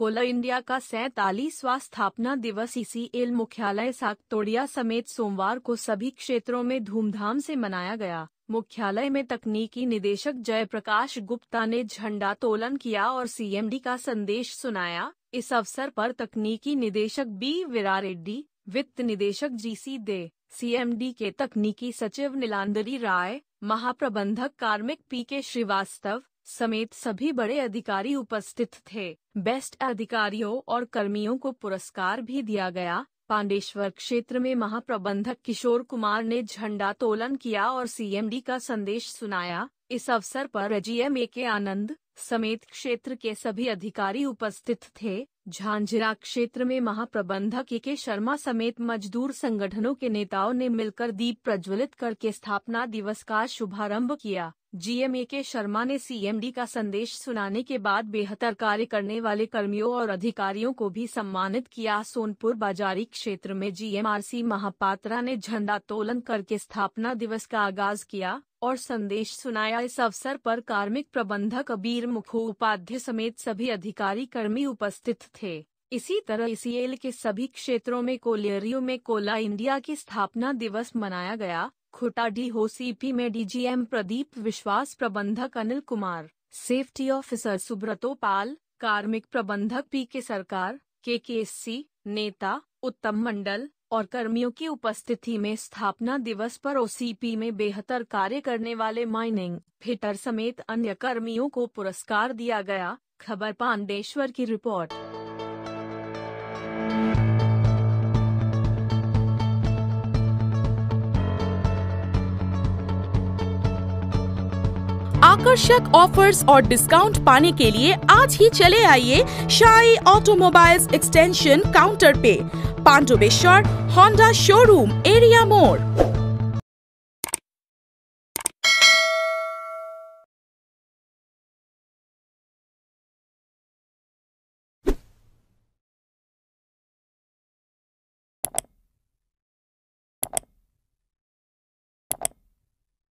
Cola India का सैतालीसवा स्थापना दिवस इसी एल मुख्यालय साकतोड़िया समेत सोमवार को सभी क्षेत्रों में धूमधाम से मनाया गया मुख्यालय में तकनीकी निदेशक जयप्रकाश गुप्ता ने झंडा तोलन किया और सीएमडी का संदेश सुनाया इस अवसर पर तकनीकी निदेशक बी विरा रेड्डी वित्त निदेशक जी सी दे सीएमडी के तकनीकी सचिव नीलांदरी राय महाप्रबंधक कार्मिक पी के श्रीवास्तव समेत सभी बड़े अधिकारी उपस्थित थे बेस्ट अधिकारियों और कर्मियों को पुरस्कार भी दिया गया पांडेश्वर क्षेत्र में महाप्रबंधक किशोर कुमार ने झंडा तोलन किया और सीएमडी का संदेश सुनाया इस अवसर पर एजीएम ए के आनंद समेत क्षेत्र के सभी अधिकारी उपस्थित थे झांझरा क्षेत्र में महाप्रबंधक के शर्मा समेत मजदूर संगठनों के नेताओं ने मिलकर दीप प्रज्वलित करके स्थापना दिवस का शुभारंभ किया ए के शर्मा ने सीएमडी का संदेश सुनाने के बाद बेहतर कार्य करने वाले कर्मियों और अधिकारियों को भी सम्मानित किया सोनपुर बाजारी क्षेत्र में जीएमआरसी महापात्रा ने झंडा तोलन करके स्थापना दिवस का आगाज किया और संदेश सुनाया इस अवसर पर कार्मिक प्रबंधक अबीर उपाध्याय समेत सभी अधिकारी कर्मी उपस्थित थे इसी तरह एल के सभी क्षेत्रों में कोलेरियो में कोला इंडिया की स्थापना दिवस मनाया गया खुटा डी पी में डीजीएम प्रदीप विश्वास प्रबंधक अनिल कुमार सेफ्टी ऑफिसर सुब्रतो पाल कार्मिक प्रबंधक पी के सरकार के के सी नेता उत्तम मंडल और कर्मियों की उपस्थिति में स्थापना दिवस पर ओसीपी में बेहतर कार्य करने वाले माइनिंग फिटर समेत अन्य कर्मियों को पुरस्कार दिया गया खबर पांडेश्वर की रिपोर्ट आकर्षक ऑफर्स और डिस्काउंट पाने के लिए आज ही चले आइए शाही ऑटोमोबाइल्स एक्सटेंशन काउंटर पे पांडुबेश्वर होंडा शोरूम एरिया मोड़